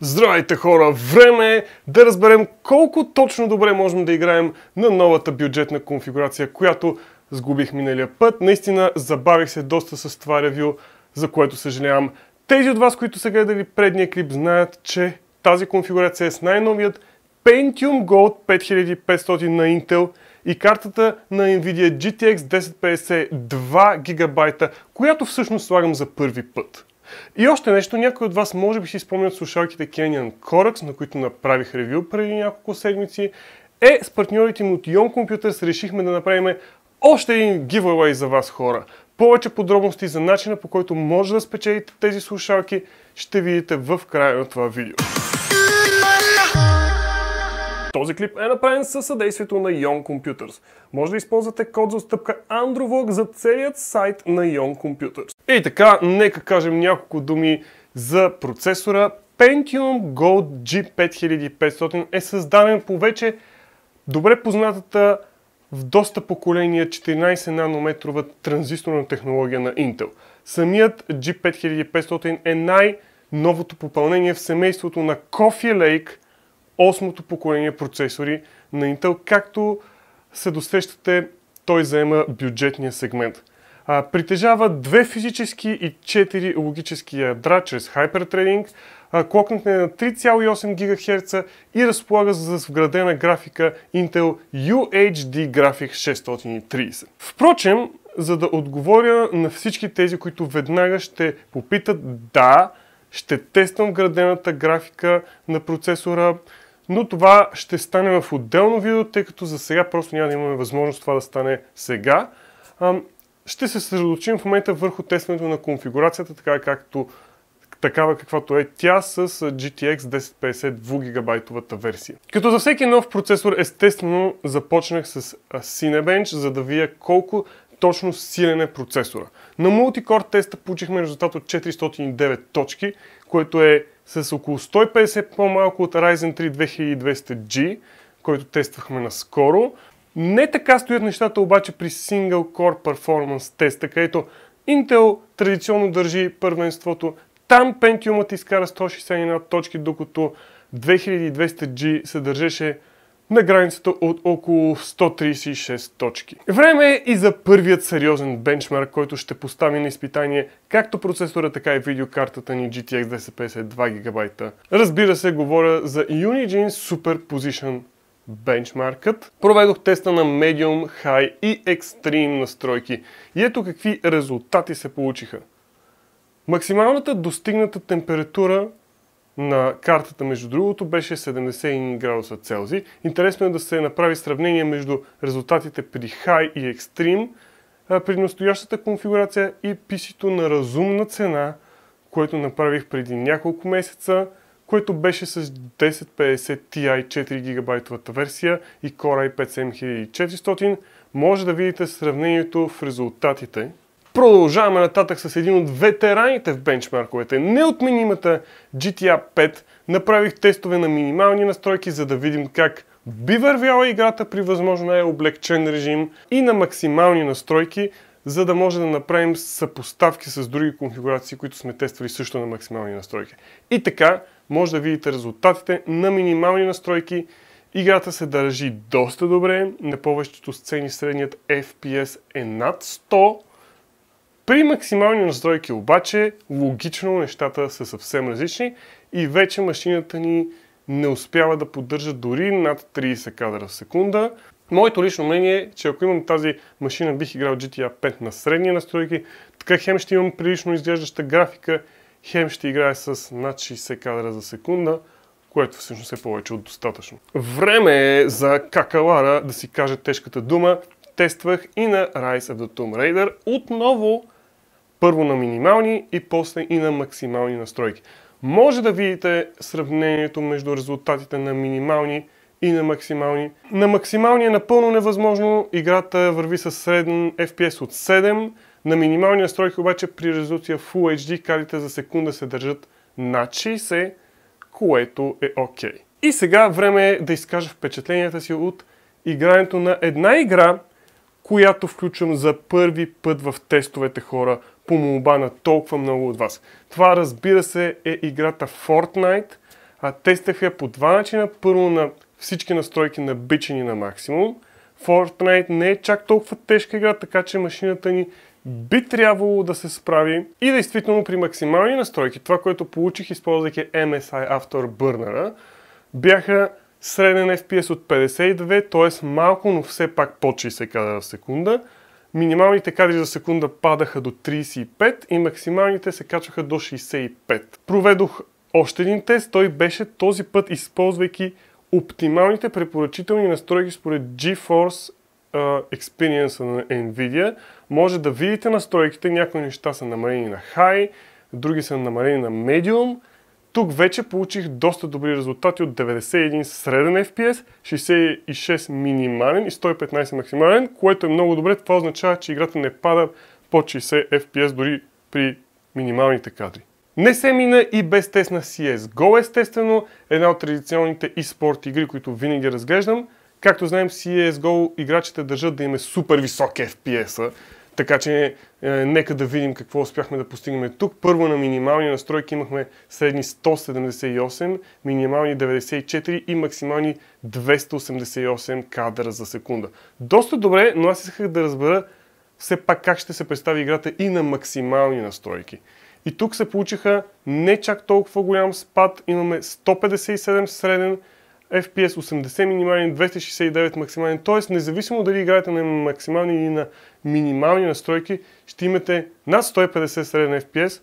Здравейте хора! Време е да разберем колко точно добре можем да играем на новата бюджетна конфигурация, която сгубих миналия път. Наистина забавих се доста с това ревю, за което съжалявам. Тези от вас, които са гледали предния клип, знаят, че тази конфигурация е с най-новият Pentium Gold 5500 на Intel и картата на Nvidia GTX 1050 2 GB, която всъщност слагам за първи път. И още нещо, някои от вас може би си спомнят слушалките Canyon Corax, на които направих ревю преди няколко седмици. Е, с партньорите ми от Ion Computers решихме да направим още един giveaway за вас хора. Повече подробности за начина по който може да спечелите тези слушалки ще видите в края на това видео. Този клип е направен със съдействието на Young Computers. Може да използвате код за отстъпка Androvlog за целият сайт на Young Computers. И така, нека кажем няколко думи за процесора. Pentium Gold G5500 е създаден по вече добре познатата в доста поколения 14 нанометрова транзисторна технология на Intel. Самият G5500 е най- новото попълнение в семейството на Coffee Lake осмото поколение процесори на Intel, както се досещате, той заема бюджетния сегмент. А, притежава две физически и 4 логически ядра чрез Hyperthreading, клокнат е на 3,8 ГГц и разполага с вградена графика Intel UHD Graphic 630. Впрочем, за да отговоря на всички тези, които веднага ще попитат, да, ще тествам вградената графика на процесора, но това ще стане в отделно видео, тъй като за сега просто няма да имаме възможност това да стане сега. Ще се съсредоточим в момента върху тестването на конфигурацията, така както такава каквато е тя с GTX 1050 2GB версия. Като за всеки нов процесор, естествено започнах с Cinebench, за да вия колко точно силен е процесора. На мултикор теста получихме резултат от 409 точки, което е с около 150 по-малко от Ryzen 3 2200G, който тествахме наскоро. Не така стоят нещата обаче при Single Core Performance теста, където Intel традиционно държи първенството. Там Pentiumът изкара 161 точки, докато 2200G се държеше на границата от около 136 точки. Време е и за първият сериозен бенчмарк, който ще постави на изпитание както процесора, така и видеокартата ни GTX 1050 2 ГБ. Разбира се, говоря за Unigine Super Position бенчмаркът. Проведох теста на Medium, High и Extreme настройки. И ето какви резултати се получиха. Максималната достигната температура на картата, между другото, беше 70 градуса Целзий. Интересно е да се направи сравнение между резултатите при High и Extreme при настоящата конфигурация и писито на разумна цена, което направих преди няколко месеца, което беше с 1050 Ti 4 GB версия и Core i5 7400. Може да видите сравнението в резултатите. Продължаваме нататък с един от ветераните в бенчмарковете. Неотменимата GTA 5. Направих тестове на минимални настройки, за да видим как би вървяла играта при възможно най-облегчен режим и на максимални настройки, за да може да направим съпоставки с други конфигурации, които сме тествали също на максимални настройки. И така може да видите резултатите на минимални настройки. Играта се държи доста добре, на повечето сцени средният FPS е над 100, при максимални настройки обаче, логично нещата са съвсем различни и вече машината ни не успява да поддържа дори над 30 кадра в секунда. Моето лично мнение е, че ако имам тази машина, бих играл GTA 5 на средни настройки, така хем ще имам прилично изглеждаща графика, хем ще играе с над 60 кадра за секунда, което всъщност е повече от достатъчно. Време е за какалара да си каже тежката дума. Тествах и на Rise of the Tomb Raider. Отново първо на минимални и после и на максимални настройки. Може да видите сравнението между резултатите на минимални и на максимални. На максимални е напълно невъзможно. Играта върви с среден FPS от 7. На минимални настройки обаче при резолюция Full HD картите за секунда се държат над 60, което е окей. Okay. И сега време е да изкажа впечатленията си от игрането на една игра, която включвам за първи път в тестовете хора – по молба на толкова много от вас. Това разбира се е играта Fortnite. А тестах я по два начина. Първо на всички настройки на бичени на максимум. Fortnite не е чак толкова тежка игра, така че машината ни би трябвало да се справи. И действително при максимални настройки, това което получих използвайки MSI Afterburner, бяха среден FPS от 52, т.е. малко, но все пак по 60 кадра в секунда Минималните кадри за секунда падаха до 35 и максималните се качваха до 65. Проведох още един тест, той беше този път използвайки оптималните препоръчителни настройки според GeForce Experience на Nvidia. Може да видите настройките, някои неща са намалени на High, други са намалени на Medium, тук вече получих доста добри резултати от 91 среден FPS, 66 минимален и 115 максимален, което е много добре. Това означава, че играта не пада под 60 FPS дори при минималните кадри. Не се мина и без тест на CSGO, естествено, една от традиционните e sport игри, които винаги разглеждам. Както знаем, CSGO играчите държат да им е супер висок FPS-а, така че е, нека да видим какво успяхме да постигнем тук. Първо на минимални настройки имахме средни 178, минимални 94 и максимални 288 кадра за секунда. Доста добре, но аз исках да разбера все пак как ще се представи играта и на максимални настройки. И тук се получиха не чак толкова голям спад, имаме 157 среден, FPS 80 минимален, 269 максимален, т.е. независимо дали играете на максимални или на минимални настройки, ще имате над 150 среден FPS,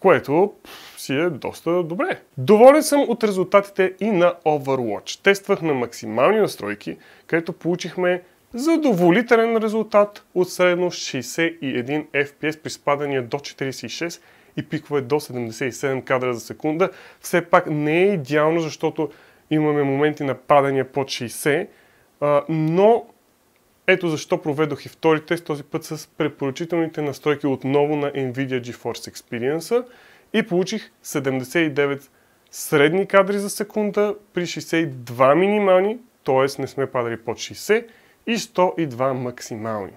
което си е доста добре. Доволен съм от резултатите и на Overwatch. Тествах на максимални настройки, където получихме задоволителен резултат от средно 61 FPS при спадания до 46 и пикове до 77 кадра за секунда. Все пак не е идеално, защото имаме моменти на падания под 60, а, но ето защо проведох и втори тест, този път с препоръчителните настройки отново на NVIDIA GeForce Experience и получих 79 средни кадри за секунда при 62 минимални, т.е. не сме падали под 60 и 102 максимални.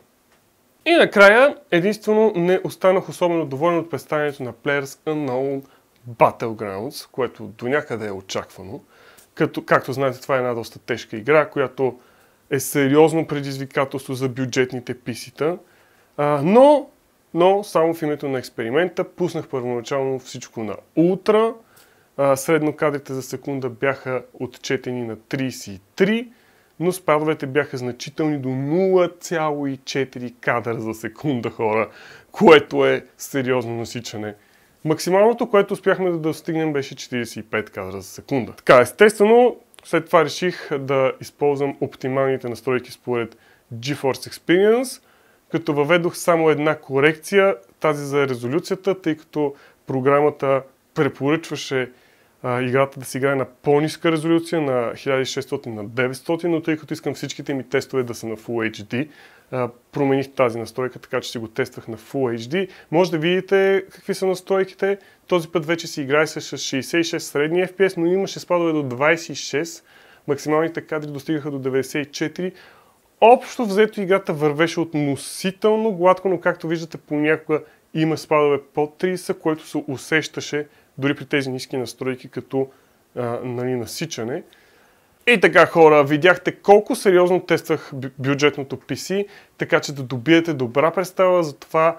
И накрая, единствено не останах особено доволен от представянето на Players Unknown Battlegrounds, което до някъде е очаквано. Като, както знаете, това е една доста тежка игра, която е сериозно предизвикателство за бюджетните писита. А, но, но само в името на експеримента пуснах първоначално всичко на ултра. А, средно кадрите за секунда бяха отчетени на 33, но спадовете бяха значителни до 0,4 кадра за секунда хора, което е сериозно насичане Максималното, което успяхме да достигнем беше 45 кадра за секунда. Така, естествено, след това реших да използвам оптималните настройки според GeForce Experience, като въведох само една корекция, тази за резолюцията, тъй като програмата препоръчваше а, играта да се играе на по-ниска резолюция, на 1600 на 900, но тъй като искам всичките ми тестове да са на Full HD, а, промених тази настройка, така че си го тествах на Full HD. Може да видите какви са настройките. Този път вече си играе с 66 средни FPS, но имаше спадове до 26. Максималните кадри достигаха до 94. Общо взето играта вървеше относително гладко, но както виждате понякога има спадове под 30, което се усещаше дори при тези ниски настройки като а, нали, насичане. И така хора, видяхте колко сериозно тествах бюджетното PC, така че да добиете добра представа за това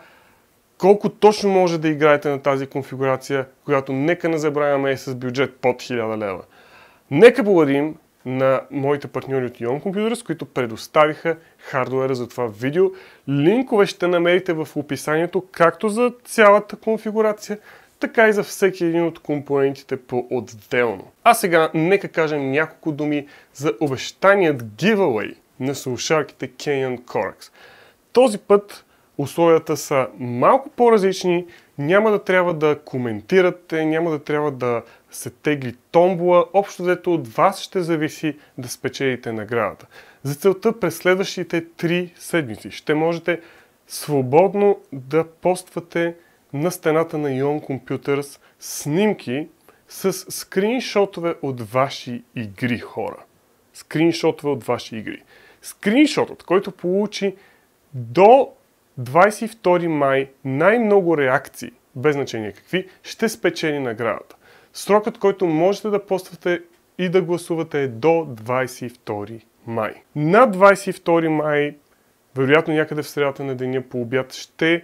колко точно може да играете на тази конфигурация, която нека не забравяме е с бюджет под 1000 лева. Нека благодарим на моите партньори от Ion Computers, които предоставиха хардуера за това видео. Линкове ще намерите в описанието, както за цялата конфигурация, така и за всеки един от компонентите по-отделно. А сега нека кажем няколко думи за обещаният giveaway на слушалките Canyon Corax. Този път условията са малко по-различни, няма да трябва да коментирате, няма да трябва да се тегли томбола, общо взето от вас ще зависи да спечелите наградата. За целта през следващите 3 седмици ще можете свободно да поствате на стената на Ion Computers снимки с скриншотове от ваши игри, хора. Скриншотове от ваши игри. Скриншотът, който получи до 22 май най-много реакции, без значение какви, ще спечели наградата. Срокът, който можете да поствате и да гласувате е до 22 май. На 22 май, вероятно някъде в средата на деня по обяд, ще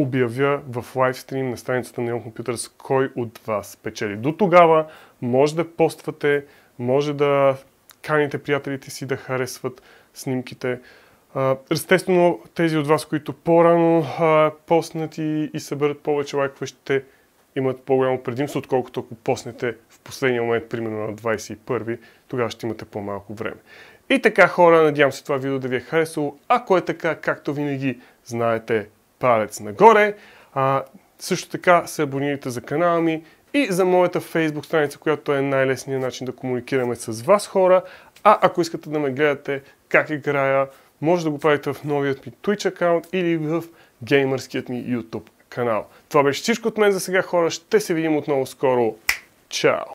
обявя в лайвстрим на страницата на Young Computers кой от вас печели. До тогава може да поствате, може да каните приятелите си да харесват снимките. Естествено, тези от вас, които по-рано постнат и, и съберат повече лайкове, ще имат по-голямо предимство, отколкото ако поснете в последния момент, примерно на 21-и, тогава ще имате по-малко време. И така хора, надявам се това видео да ви е харесало. Ако е така, както винаги, знаете, палец нагоре. А, също така се абонирайте за канала ми и за моята Facebook страница, която е най-лесният начин да комуникираме с вас хора. А ако искате да ме гледате как играя, може да го правите в новият ми Twitch аккаунт или в геймърският ми YouTube канал. Това беше всичко от мен за сега хора. Ще се видим отново скоро. Чао!